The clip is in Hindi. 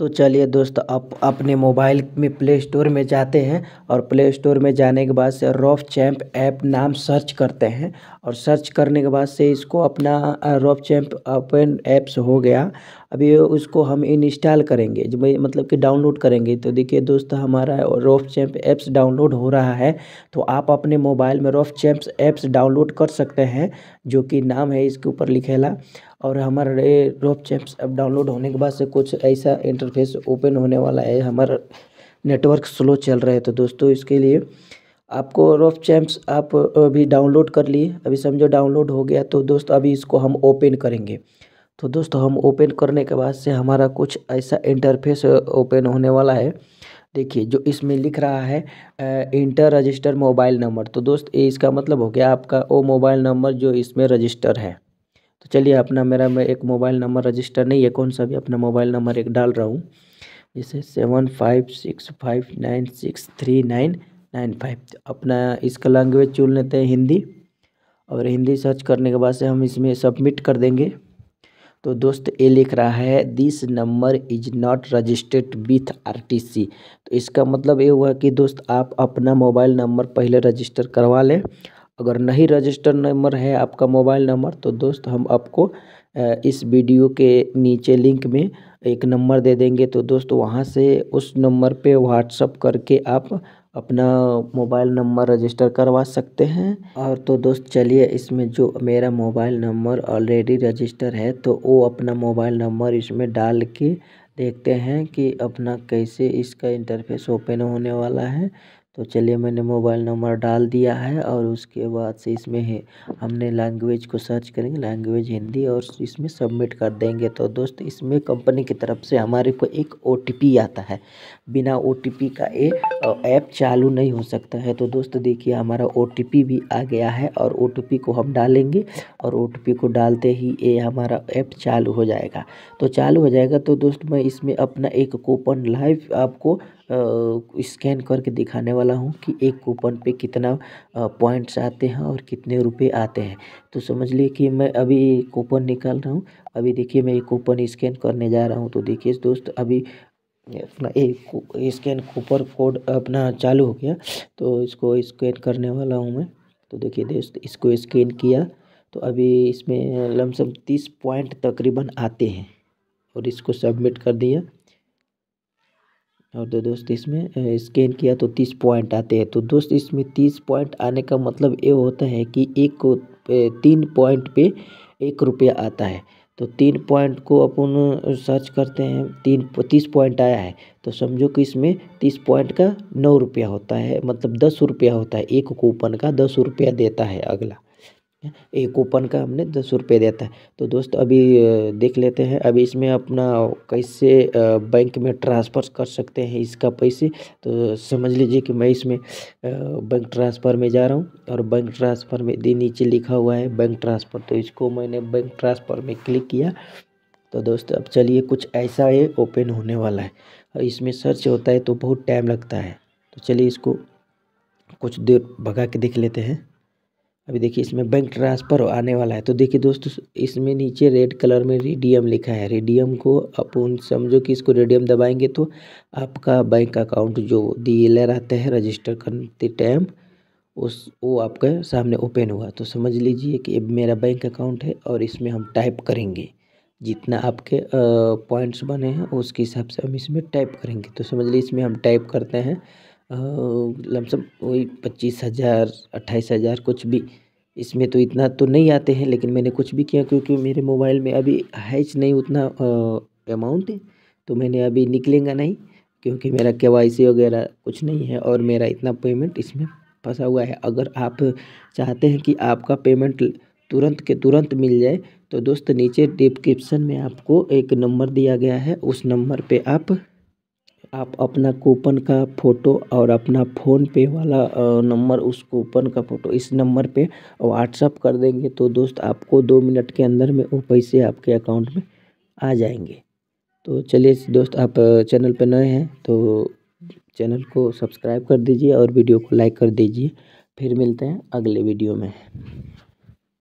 तो चलिए दोस्त आप अपने मोबाइल में प्ले स्टोर में जाते हैं और प्ले स्टोर में जाने के बाद से रॉफ चैम्प ऐप नाम सर्च करते हैं और सर्च करने के बाद से इसको अपना रॉफ चैम्प ओपन ऐप्स हो गया अभी उसको हम इंस्टॉल करेंगे जब मतलब कि डाउनलोड करेंगे तो देखिए दोस्त हमारा रोफ चैम्प ऐप्स डाउनलोड हो रहा है तो आप अपने मोबाइल में रोफ चैम्प्स ऐप्स डाउनलोड कर सकते हैं जो कि नाम है इसके ऊपर लिखेला और हमारा रोफ चैम्प्स ऐप डाउनलोड होने के बाद से कुछ ऐसा इंटरफेस ओपन होने वाला है हमारा नेटवर्क स्लो चल रहा है तो दोस्तों इसके लिए आपको रोफ चैम्प्स आप अभी डाउनलोड कर लिए अभी समझो डाउनलोड हो गया तो दोस्त अभी इसको हम ओपन करेंगे तो दोस्तों हम ओपन करने के बाद से हमारा कुछ ऐसा इंटरफेस ओपन होने वाला है देखिए जो इसमें लिख रहा है इंटर रजिस्टर मोबाइल नंबर तो दोस्त ये इसका मतलब हो गया आपका वो मोबाइल नंबर जो इसमें रजिस्टर है तो चलिए अपना मेरा मैं एक मोबाइल नंबर रजिस्टर नहीं है कौन सा भी अपना मोबाइल नंबर एक डाल रहा हूँ जैसे seven five six five nine six three nine nine five अपना इसका लैंग्वेज चुन लेते हैं हिंदी और हिंदी सर्च करने के बाद से हम इसमें सबमिट कर देंगे तो दोस्त ये लिख रहा है this number is not registered with RTC तो इसका मतलब ये हुआ कि दोस्त आप अपना मोबाइल नंबर पहले रजिस्टर करवा लें अगर नहीं रजिस्टर नंबर है आपका मोबाइल नंबर तो दोस्त हम आपको इस वीडियो के नीचे लिंक में एक नंबर दे देंगे तो दोस्त वहाँ से उस नंबर पे व्हाट्सअप करके आप अपना मोबाइल नंबर रजिस्टर करवा सकते हैं और तो दोस्त चलिए इसमें जो मेरा मोबाइल नंबर ऑलरेडी रजिस्टर है तो वो अपना मोबाइल नंबर इसमें डाल के देखते हैं कि अपना कैसे इसका इंटरफेस ओपन होने वाला है तो चलिए मैंने मोबाइल नंबर डाल दिया है और उसके बाद से इसमें है हमने लैंग्वेज को सर्च करेंगे लैंग्वेज हिंदी और इसमें सबमिट कर देंगे तो दोस्त इसमें कंपनी की तरफ से हमारे को एक ओ आता है बिना ओ का ये ऐप चालू नहीं हो सकता है तो दोस्त देखिए हमारा ओ भी आ गया है और ओ को हम डालेंगे और ओ को डालते ही ये हमारा ऐप चालू हो जाएगा तो चालू हो जाएगा तो दोस्त मैं इसमें अपना एक कूपन लाइव आपको स्कैन करके दिखाने वाला हूँ कि एक कूपन पे कितना पॉइंट्स आते हैं और कितने रुपए आते हैं तो समझ लिए कि मैं अभी कूपन निकाल रहा हूँ अभी देखिए मैं ये कूपन स्कैन करने जा रहा हूँ तो देखिए दोस्त अभी अपना एक स्कैन कूपन कोड अपना चालू हो गया तो इसको स्कैन करने वाला हूँ मैं तो देखिए दोस्त इसको स्कैन किया तो अभी इसमें लमसम तीस पॉइंट तकरीबन आते हैं और इसको सबमिट कर दिया और तो दोस्त इसमें स्कैन किया तो तीस पॉइंट आते हैं तो दोस्त इसमें तीस पॉइंट आने का मतलब ये होता है कि एक को तीन पॉइंट पे एक रुपया आता है तो तीन पॉइंट को अपन सर्च करते हैं तीन तीस पॉइंट आया है तो समझो कि इसमें तीस पॉइंट का नौ रुपया होता है मतलब दस रुपया होता है एक कूपन का दस रुपया देता है अगला एक कूपन का हमने दस रुपये देता है तो दोस्त अभी देख लेते हैं अभी इसमें अपना कैसे बैंक में ट्रांसफ़र कर सकते हैं इसका पैसे तो समझ लीजिए कि मैं इसमें बैंक ट्रांसफ़र में जा रहा हूँ और बैंक ट्रांसफ़र में दिन नीचे लिखा हुआ है बैंक ट्रांसफ़र तो इसको मैंने बैंक ट्रांसफ़र में क्लिक किया तो दोस्त अब चलिए कुछ ऐसा है ओपन होने वाला है और इसमें सर्च होता है तो बहुत टाइम लगता है तो चलिए इसको कुछ देर भगा के देख लेते हैं अभी देखिए इसमें बैंक ट्रांसफ़र आने वाला है तो देखिए दोस्तों इसमें नीचे रेड कलर में रेडियम लिखा है रेडियम को अपन समझो कि इसको रेडियम दबाएंगे तो आपका बैंक अकाउंट जो दिए रहता है रजिस्टर करते टाइम उस वो आपके सामने ओपन हुआ तो समझ लीजिए कि मेरा बैंक अकाउंट है और इसमें हम टाइप करेंगे जितना आपके पॉइंट्स बने हैं उसके हिसाब से हम इसमें टाइप करेंगे तो समझ लीजिए इसमें हम टाइप करते हैं लमसम वही पच्चीस हज़ार अट्ठाईस हज़ार कुछ भी इसमें तो इतना तो नहीं आते हैं लेकिन मैंने कुछ भी किया क्योंकि मेरे मोबाइल में अभी हैच नहीं उतना अमाउंट तो मैंने अभी निकलेगा नहीं क्योंकि मेरा के वाई सी वगैरह कुछ नहीं है और मेरा इतना पेमेंट इसमें फंसा हुआ है अगर आप चाहते हैं कि आपका पेमेंट तुरंत के तुरंत मिल जाए तो दोस्त नीचे डिस्क्रिप्सन में आपको एक नंबर दिया गया है उस नंबर पे आप आप अपना कूपन का फ़ोटो और अपना फ़ोनपे वाला नंबर उस कूपन का फ़ोटो इस नंबर पे व्हाट्सअप कर देंगे तो दोस्त आपको दो मिनट के अंदर में वो पैसे आपके अकाउंट में आ जाएंगे तो चलिए दोस्त आप चैनल पर नए हैं तो चैनल को सब्सक्राइब कर दीजिए और वीडियो को लाइक कर दीजिए फिर मिलते हैं अगले वीडियो में